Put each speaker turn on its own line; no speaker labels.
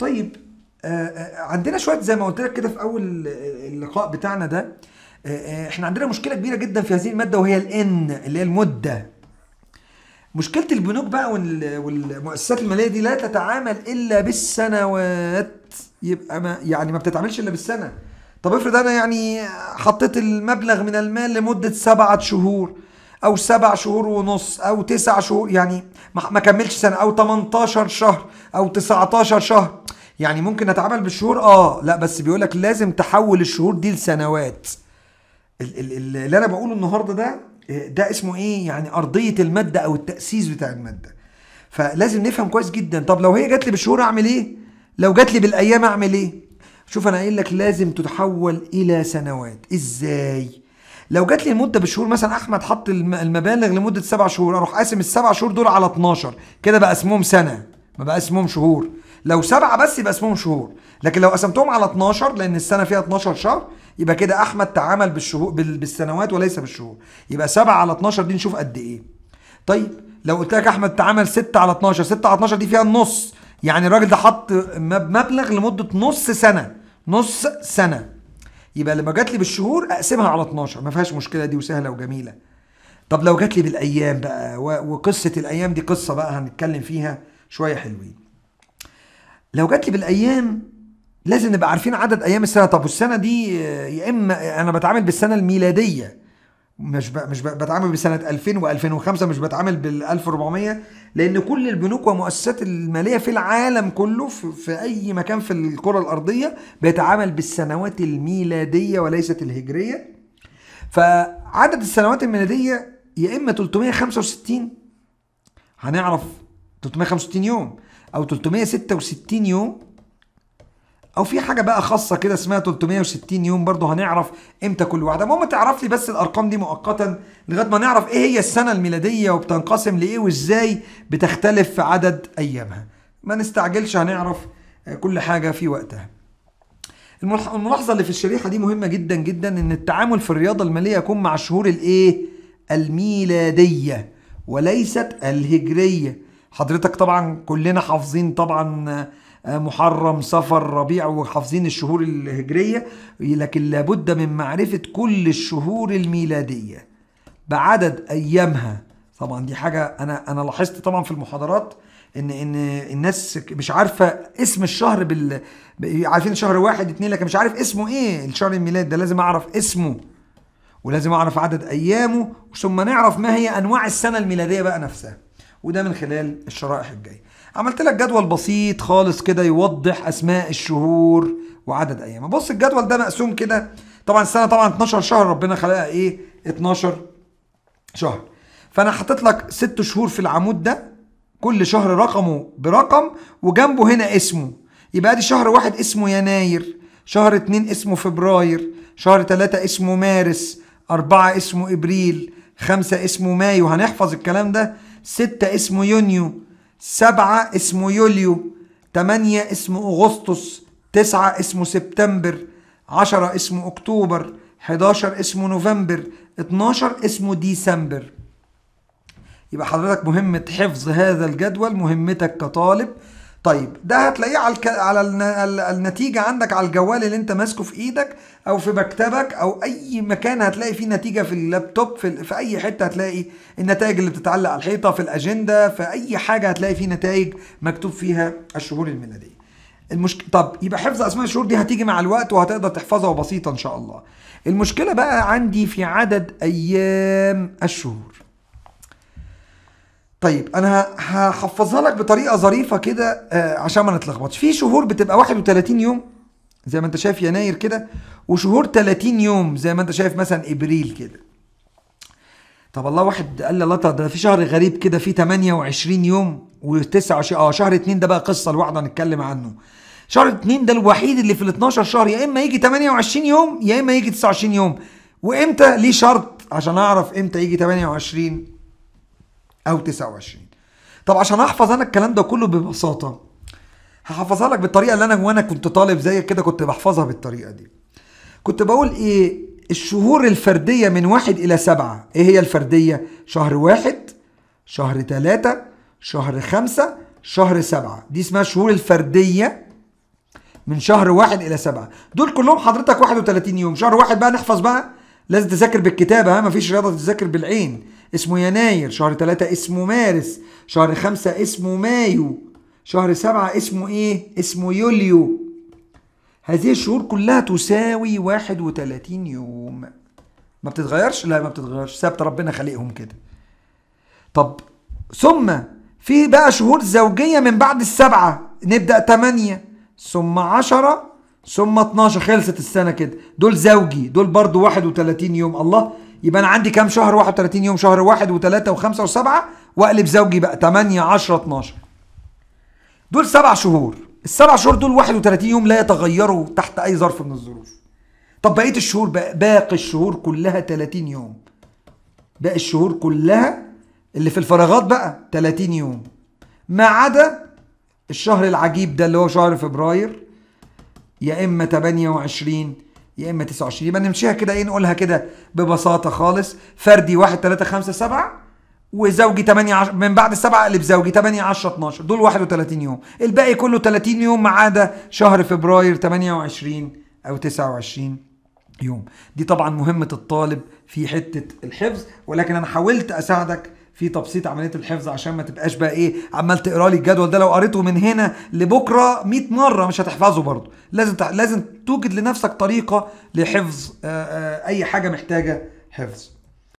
طيب آه، آه، عندنا شويه زي ما قلت لك كده في اول آه، اللقاء بتاعنا ده احنا عندنا مشكله كبيره جدا في هذه الماده وهي الان اللي هي المده مشكله البنوك بقى والمؤسسات الماليه دي لا تتعامل الا بالسنوات يبقى ما يعني ما بتتعاملش الا بالسنه طب افرض انا يعني حطيت المبلغ من المال لمده سبعة شهور او سبع شهور ونص او تسع شهور يعني ما كملش سنه او 18 شهر او 19 شهر يعني ممكن اتعامل بالشهور اه لا بس بيقول لك لازم تحول الشهور دي لسنوات اللي انا بقوله النهارده ده ده اسمه ايه يعني ارضيه الماده او التاسيس بتاع الماده فلازم نفهم كويس جدا طب لو هي جات لي بالشهور اعمل ايه لو جات لي بالايام اعمل ايه شوف انا قايل لك لازم تتحول الى سنوات ازاي لو جات لي المده بالشهور مثلا احمد حط المبالغ لمده سبع شهور اروح قاسم السبع شهور دول على 12 كده بقى اسمهم سنه ما بقى اسمهم شهور لو سبعه بس يبقى اسمهم شهور لكن لو قسمتهم على 12 لان السنه فيها 12 شهر يبقى كده احمد تعامل بالشهور بالسنوات وليس بالشهور يبقى 7 على 12 دي نشوف قد ايه طيب لو قلت لك احمد تعامل 6 على 12 6 على 12 دي فيها النص يعني الراجل ده حط مبلغ لمده نص سنه نص سنه يبقى لما جات لي بالشهور اقسمها على 12 ما فيهاش مشكله دي وسهله وجميله طب لو جات لي بالايام بقى وقصه الايام دي قصه بقى هنتكلم فيها شويه حلوين لو جات لي بالايام لازم نبقى عارفين عدد ايام السنه طب والسنه دي آه، يا اما انا بتعامل بالسنه الميلاديه مش ب... مش ب... بتعامل بسنه 2000 و2005 مش بتعامل بال 1400 لان كل البنوك ومؤسسات الماليه في العالم كله في, في اي مكان في الكره الارضيه بيتعامل بالسنوات الميلاديه وليست الهجريه فعدد السنوات الميلاديه يا اما 365 هنعرف 365 يوم او 366 يوم او في حاجه بقى خاصه كده اسمها 360 يوم برضه هنعرف امتى كل واحده المهم تعرف لي بس الارقام دي مؤقتا لغايه ما نعرف ايه هي السنه الميلاديه وبتنقسم لايه وازاي بتختلف في عدد ايامها ما نستعجلش هنعرف آه، كل حاجه في وقتها الملاحظه اللي في الشريحه دي مهمه جدا جدا ان التعامل في الرياضه الماليه يكون مع شهور الايه الميلاديه وليست الهجريه حضرتك طبعا كلنا حافظين طبعا آه، محرم صفر ربيع وحافظين الشهور الهجرية لكن لابد من معرفة كل الشهور الميلادية بعدد أيامها طبعا دي حاجة أنا أنا لاحظت طبعا في المحاضرات ان ان الناس مش عارفه اسم الشهر بال عارفين شهر واحد اتنين لكن مش عارف اسمه ايه الشهر الميلاد ده لازم اعرف اسمه ولازم اعرف عدد ايامه ثم نعرف ما هي انواع السنه الميلاديه بقى نفسها وده من خلال الشرائح الجايه عملت لك جدول بسيط خالص كده يوضح اسماء الشهور وعدد ايامها بص الجدول ده مقسوم كده طبعا السنه طبعا 12 شهر ربنا خلقها ايه 12 شهر فانا حطيت لك ست شهور في العمود ده كل شهر رقمه برقم وجنبه هنا اسمه يبقى ادي شهر واحد اسمه يناير شهر اتنين اسمه فبراير شهر تلاتة اسمه مارس أربعة اسمه إبريل خمسة اسمه مايو هنحفظ الكلام ده ستة اسمه يونيو سبعة اسمه يوليو تمانية اسمه أغسطس تسعة اسمه سبتمبر عشرة اسمه أكتوبر 11 اسمه نوفمبر 12 اسمه ديسمبر يبقى حضرتك مهمة حفظ هذا الجدول مهمتك كطالب طيب ده هتلاقيه على الك... على النتيجه عندك على الجوال اللي انت ماسكه في ايدك او في مكتبك او اي مكان هتلاقي فيه نتيجه في اللابتوب في, في اي حته هتلاقي النتائج اللي بتتعلق على الحيطه في الاجنده في اي حاجه هتلاقي فيه نتائج مكتوب فيها الشهور الميلاديه المشك... طب يبقى حفظ اسماء الشهور دي هتيجي مع الوقت وهتقدر تحفظها وبسيطة ان شاء الله المشكله بقى عندي في عدد ايام الشهور طيب انا هحفظها لك بطريقه ظريفه كده آه، عشان ما نتلخبطش في شهور بتبقى 31 يوم زي ما انت شايف يناير كده وشهور 30 يوم زي ما انت شايف مثلا ابريل كده طب الله واحد قال لي الله ده في شهر غريب كده فيه 28 يوم و29 اه شهر 2 ده بقى قصه لوحده هنتكلم عنه شهر 2 ده الوحيد اللي في ال 12 شهر يا اما يجي 28 يوم يا اما يجي 29 يوم وامتى ليه شرط عشان اعرف امتى يجي 28 او 29 طب عشان احفظ انا الكلام ده كله ببساطه هحفظها لك بالطريقه اللي انا وانا كنت طالب زيك كده كنت بحفظها بالطريقه دي كنت بقول ايه الشهور الفرديه من واحد الى سبعه ايه هي الفرديه شهر واحد شهر ثلاثة شهر خمسة شهر سبعة دي اسمها الشهور الفردية من شهر واحد إلى سبعة دول كلهم حضرتك 31 يوم شهر واحد بقى نحفظ بقى لازم تذاكر بالكتابة ها مفيش رياضة تذاكر بالعين اسمه يناير شهر ثلاثة اسمه مارس شهر خمسة اسمه مايو شهر سبعة اسمه ايه اسمه يوليو هذه الشهور كلها تساوي 31 يوم ما بتتغيرش لا ما بتتغيرش ثابت ربنا خلقهم كده طب ثم في بقى شهور زوجية من بعد السبعة نبدأ تمانية ثم عشرة ثم 12 خلصت السنة كده دول زوجي دول برضو 31 يوم الله يبقى انا عندي كام شهر 31 يوم شهر 1 و3 و5 و7 واقلب زوجي بقى 8 10 12 دول سبع شهور السبع شهور دول 31 يوم لا يتغيروا تحت اي ظرف من الظروف طب بقيه الشهور بقى باقي الشهور كلها 30 يوم باقي الشهور كلها اللي في الفراغات بقى 30 يوم ما عدا الشهر العجيب ده اللي هو شهر فبراير يا اما 28 يا اما 29 يبقى نمشيها كده ايه نقولها كده ببساطه خالص فردي 1 3 5 7 وزوجي 8 10 من بعد السبعه اقلب زوجي 8 10 12 دول 31 يوم الباقي كله 30 يوم ما عدا شهر فبراير 28 او 29 يوم دي طبعا مهمه الطالب في حته الحفظ ولكن انا حاولت اساعدك في تبسيط عمليه الحفظ عشان ما تبقاش بقى ايه عمال تقرا لي الجدول ده لو قريته من هنا لبكره 100 مره مش هتحفظه برضه لازم لازم توجد لنفسك طريقه لحفظ اي حاجه محتاجه حفظ